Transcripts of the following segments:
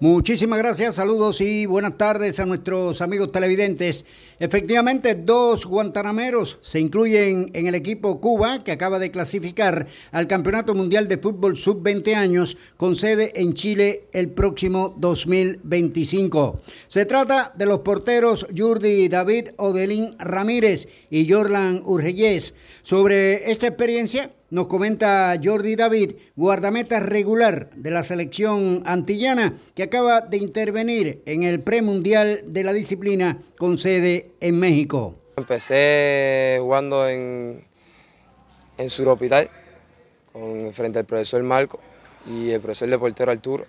Muchísimas gracias, saludos y buenas tardes a nuestros amigos televidentes. Efectivamente, dos guantanameros se incluyen en el equipo Cuba que acaba de clasificar al Campeonato Mundial de Fútbol Sub-20 años con sede en Chile el próximo 2025. Se trata de los porteros Jordi David Odelín Ramírez y Jorlan Urgellés. Sobre esta experiencia, nos comenta Jordi David, guardameta regular de la selección antillana que acaba de intervenir en el premundial de la disciplina con sede en México. Empecé jugando en, en Hospital, con, frente al profesor Marco y el profesor de portero Arturo.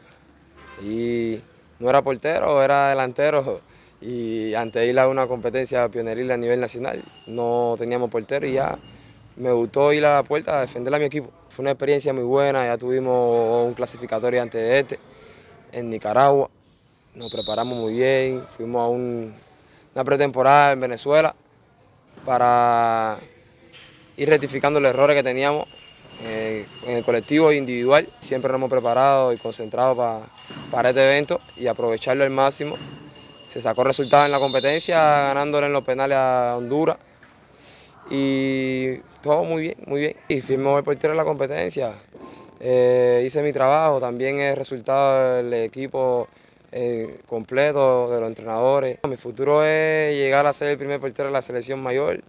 Y no era portero, era delantero. Y ante ir a una competencia pioneril a nivel nacional, no teníamos portero y ya me gustó ir a la puerta a defender a mi equipo. Fue una experiencia muy buena, ya tuvimos un clasificatorio antes de este, en Nicaragua, nos preparamos muy bien, fuimos a una pretemporada en Venezuela para ir rectificando los errores que teníamos eh, en el colectivo e individual. Siempre nos hemos preparado y concentrado para este evento y aprovecharlo al máximo. Se sacó resultado en la competencia, ganándole en los penales a Honduras y todo muy bien, muy bien. Y fui el portero de la competencia. Eh, hice mi trabajo, también es resultado del equipo eh, completo, de los entrenadores. Mi futuro es llegar a ser el primer portero de la selección mayor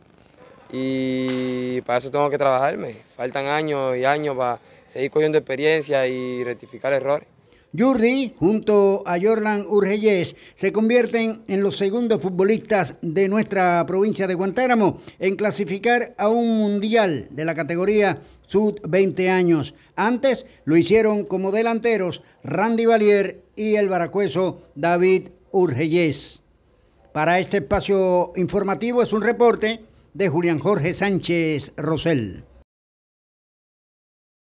y para eso tengo que trabajarme. Faltan años y años para seguir cogiendo experiencia y rectificar errores. Jordi, junto a Jordan Urgellés, se convierten en los segundos futbolistas de nuestra provincia de Guantánamo en clasificar a un mundial de la categoría sub 20 años. Antes lo hicieron como delanteros Randy Valier y el baracueso David Urgellés. Para este espacio informativo es un reporte de Julián Jorge Sánchez Rosell.